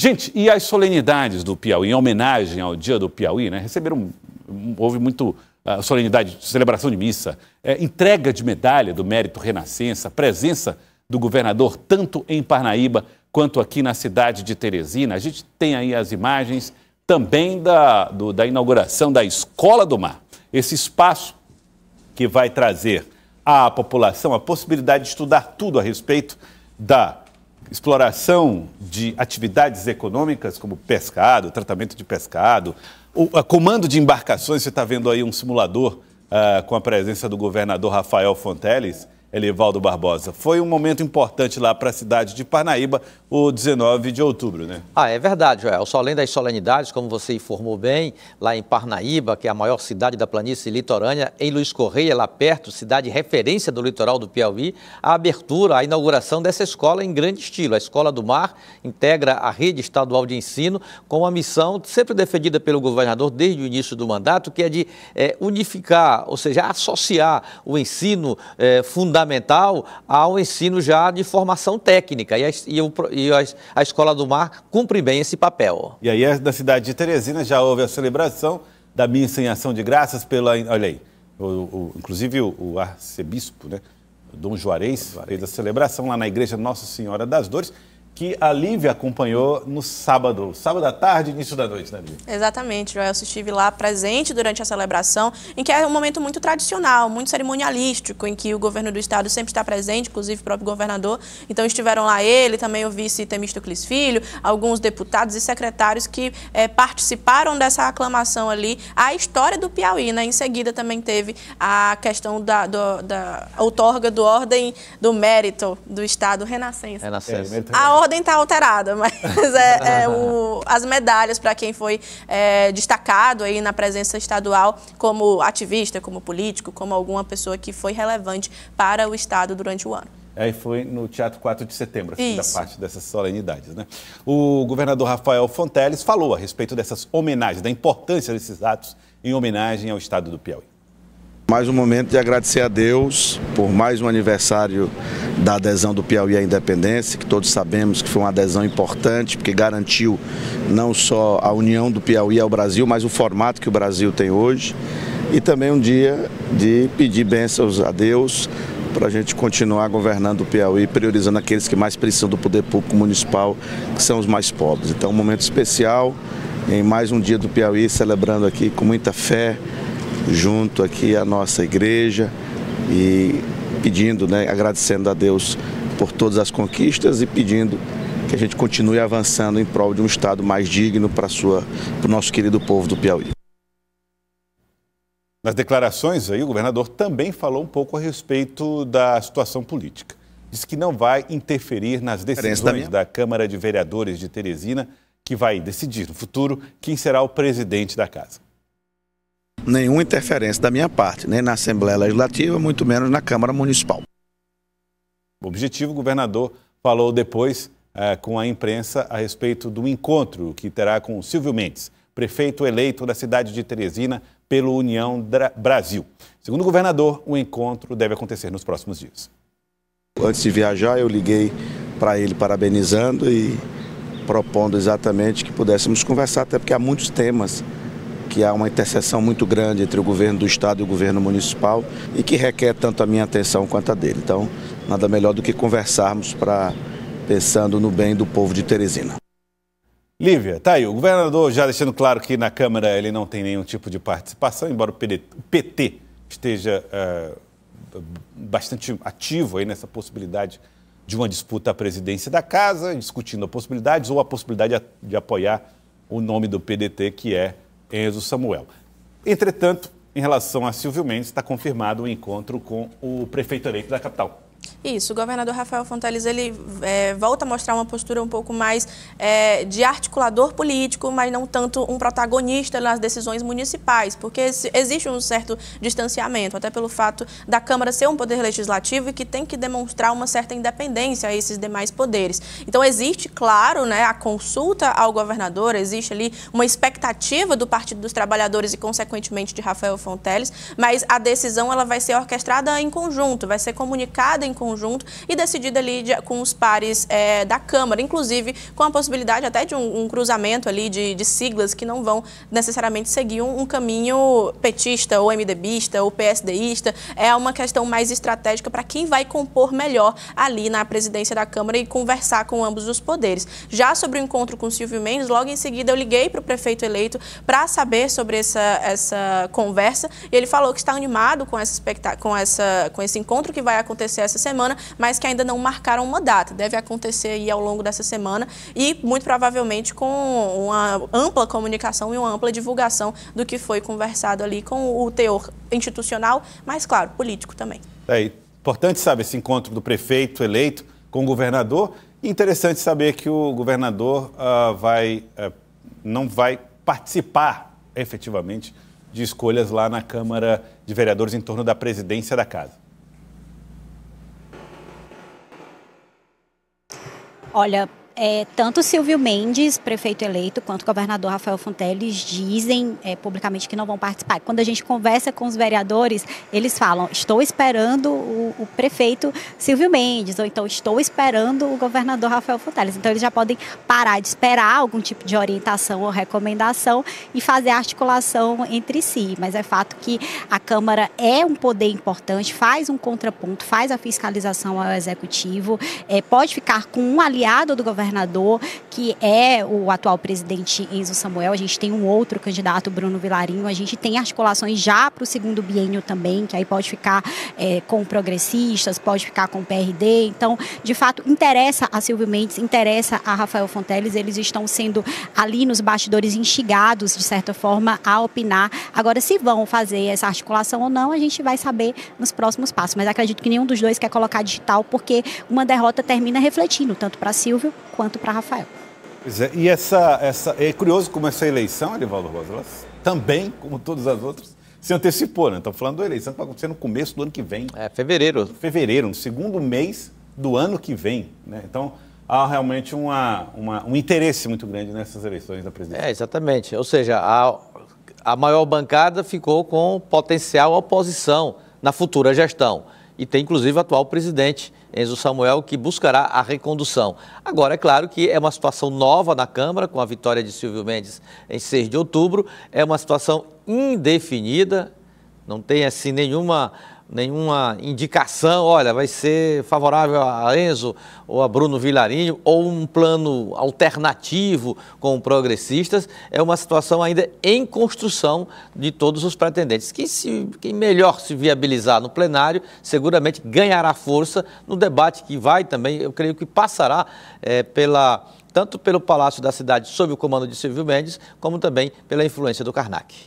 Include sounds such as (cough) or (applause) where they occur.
Gente, e as solenidades do Piauí, em homenagem ao Dia do Piauí, né? Receberam, houve muito uh, solenidade, celebração de missa, é, entrega de medalha do mérito Renascença, presença do governador tanto em Parnaíba quanto aqui na cidade de Teresina. A gente tem aí as imagens também da, do, da inauguração da Escola do Mar, esse espaço que vai trazer à população a possibilidade de estudar tudo a respeito da exploração de atividades econômicas como pescado, tratamento de pescado, o a, comando de embarcações, você está vendo aí um simulador uh, com a presença do governador Rafael Fonteles, Elivaldo Barbosa. Foi um momento importante lá para a cidade de Parnaíba, o 19 de outubro, né? Ah, é verdade, Joel. Só além das solenidades, como você informou bem, lá em Parnaíba, que é a maior cidade da planície litorânea, em Luiz Correia, lá perto, cidade referência do litoral do Piauí, a abertura, a inauguração dessa escola em grande estilo. A Escola do Mar integra a rede estadual de ensino com uma missão sempre defendida pelo governador desde o início do mandato, que é de é, unificar, ou seja, associar o ensino é, fundamental fundamental ao ensino já de formação técnica e, a, e, o, e a, a, Escola do Mar cumpre bem esse papel. E aí, na é cidade de Teresina, já houve a celebração da missa em ação de graças pela. Olha aí, o, o, inclusive o, arcebispo, né? Dom Juarez, Dom Juarez fez a celebração lá na Igreja Nossa Senhora das Dores que a Lívia acompanhou no sábado, sábado à tarde, início da noite, né, Lívia? Exatamente, Joel. Eu estive lá presente durante a celebração, em que é um momento muito tradicional, muito cerimonialístico, em que o governo do estado sempre está presente, inclusive o próprio governador. Então estiveram lá ele, também o vice Temístocles Filho, alguns deputados e secretários que é, participaram dessa aclamação ali, a história do Piauí, né? Em seguida também teve a questão da, do, da outorga do Ordem do Mérito do Estado Renascença. Renascença. É, a podem estar alterada, (laughs) mas é, é o, as medalhas para quem foi é, destacado aí na presença estadual como ativista, como político, como alguma pessoa que foi relevante para o Estado durante o ano. Aí é, foi no Teatro 4 de Setembro, assim, da parte dessas solenidades. Né? O governador Rafael Fonteles falou a respeito dessas homenagens, da importância desses atos em homenagem ao Estado do Piauí. Mais um momento de agradecer a Deus por mais um aniversário da adesão do Piauí à independência, que todos sabemos que foi uma adesão importante, porque garantiu não só a união do Piauí ao Brasil, mas o formato que o Brasil tem hoje. E também um dia de pedir bênçãos a Deus para a gente continuar governando o Piauí, priorizando aqueles que mais precisam do poder público municipal, que são os mais pobres. Então, um momento especial em mais um dia do Piauí, celebrando aqui com muita fé, junto aqui à nossa igreja e pedindo, né, agradecendo a Deus por todas as conquistas e pedindo que a gente continue avançando em prol de um Estado mais digno para, sua, para o nosso querido povo do Piauí. Nas declarações aí, o governador também falou um pouco a respeito da situação política. Diz que não vai interferir nas decisões da Câmara de Vereadores de Teresina, que vai decidir no futuro quem será o presidente da casa nenhuma interferência da minha parte, nem na Assembleia Legislativa, muito menos na Câmara Municipal. O objetivo, o governador falou depois é, com a imprensa a respeito do encontro que terá com Silvio Mendes, prefeito eleito da cidade de Teresina pelo União Dra Brasil. Segundo o governador, o encontro deve acontecer nos próximos dias. Antes de viajar, eu liguei para ele parabenizando e propondo exatamente que pudéssemos conversar, até porque há muitos temas que há uma interseção muito grande entre o governo do Estado e o governo municipal e que requer tanto a minha atenção quanto a dele. Então, nada melhor do que conversarmos para pensando no bem do povo de Teresina. Lívia, tá aí. O governador já deixando claro que na Câmara ele não tem nenhum tipo de participação, embora o PT esteja eh, bastante ativo aí nessa possibilidade de uma disputa à presidência da casa, discutindo possibilidades ou a possibilidade de apoiar o nome do PDT, que é Enzo Samuel. Entretanto, em relação a Silvio Mendes, está confirmado o um encontro com o prefeito eleito da capital. Isso, o governador Rafael Fonteles ele é, volta a mostrar uma postura um pouco mais é, de articulador político, mas não tanto um protagonista nas decisões municipais, porque existe um certo distanciamento, até pelo fato da Câmara ser um poder legislativo e que tem que demonstrar uma certa independência a esses demais poderes. Então existe, claro, né, a consulta ao governador, existe ali uma expectativa do Partido dos Trabalhadores e, consequentemente, de Rafael Fonteles, mas a decisão ela vai ser orquestrada em conjunto, vai ser comunicada em conjunto e decidida ali de, com os pares é, da Câmara, inclusive com a possibilidade até de um, um cruzamento ali de, de, siglas que não vão necessariamente seguir um, um caminho petista ou MDBista ou PSDista. É uma questão mais estratégica para quem vai compor melhor ali na presidência da Câmara e conversar com ambos os poderes. Já sobre o encontro com Silvio Mendes, logo em seguida eu liguei para o prefeito eleito para saber sobre essa, essa conversa e ele falou que está animado com essa, com, essa, com esse encontro que vai acontecer essa semana semana, mas que ainda não marcaram uma data. Deve acontecer aí ao longo dessa semana e muito provavelmente com uma ampla comunicação e uma ampla divulgação do que foi conversado ali com o teor institucional, mas claro, político também. É importante, sabe, esse encontro do prefeito eleito com o governador. Interessante saber que o governador uh, vai, uh, não vai participar efetivamente de escolhas lá na Câmara de Vereadores em torno da presidência da casa. Olha, é, tanto Silvio Mendes, prefeito eleito, quanto o governador Rafael Fonteles dizem é, publicamente que não vão participar. Quando a gente conversa com os vereadores, eles falam: estou esperando o, o prefeito Silvio Mendes, ou então estou esperando o governador Rafael Fonteles. Então eles já podem parar de esperar algum tipo de orientação ou recomendação e fazer a articulação entre si. Mas é fato que a Câmara é um poder importante, faz um contraponto, faz a fiscalização ao executivo, é, pode ficar com um aliado do governador governador, que é o atual presidente Enzo Samuel. A gente tem um outro candidato, Bruno Vilarinho. A gente tem articulações já para o segundo biênio também, que aí pode ficar é, com progressistas, pode ficar com PRD. Então, de fato, interessa a Silvio Mendes, interessa a Rafael Fonteles. Eles estão sendo ali nos bastidores instigados, de certa forma, a opinar. Agora, se vão fazer essa articulação ou não, a gente vai saber nos próximos passos. Mas acredito que nenhum dos dois quer colocar digital, porque uma derrota termina refletindo, tanto para Silvio quanto para Rafael. Pois é, e essa, essa, é curioso como essa eleição, Edivaldo Rosa, também, como todas as outras, se antecipou, né? Estamos falando da eleição que vai acontecer no começo do ano que vem. É, fevereiro. Fevereiro, no segundo mês do ano que vem, né? Então, há realmente uma, uma, um interesse muito grande nessas eleições da presidência. É, exatamente. Ou seja, a, a maior bancada ficou com potencial oposição na futura gestão. E tem, inclusive, o atual presidente Enzo Samuel, que buscará a recondução. Agora, é claro que é uma situação nova na Câmara, com a vitória de Silvio Mendes em 6 de outubro, é uma situação indefinida, não tem assim nenhuma nenhuma indicação, olha, vai ser favorável a Enzo ou a Bruno Vilarinho, ou um plano alternativo com progressistas, é uma situação ainda em construção de todos os pretendentes. Quem, se, quem melhor se viabilizar no plenário, seguramente ganhará força no debate que vai também, eu creio que passará é, pela tanto pelo Palácio da Cidade sob o comando de Silvio Mendes, como também pela influência do Karnak.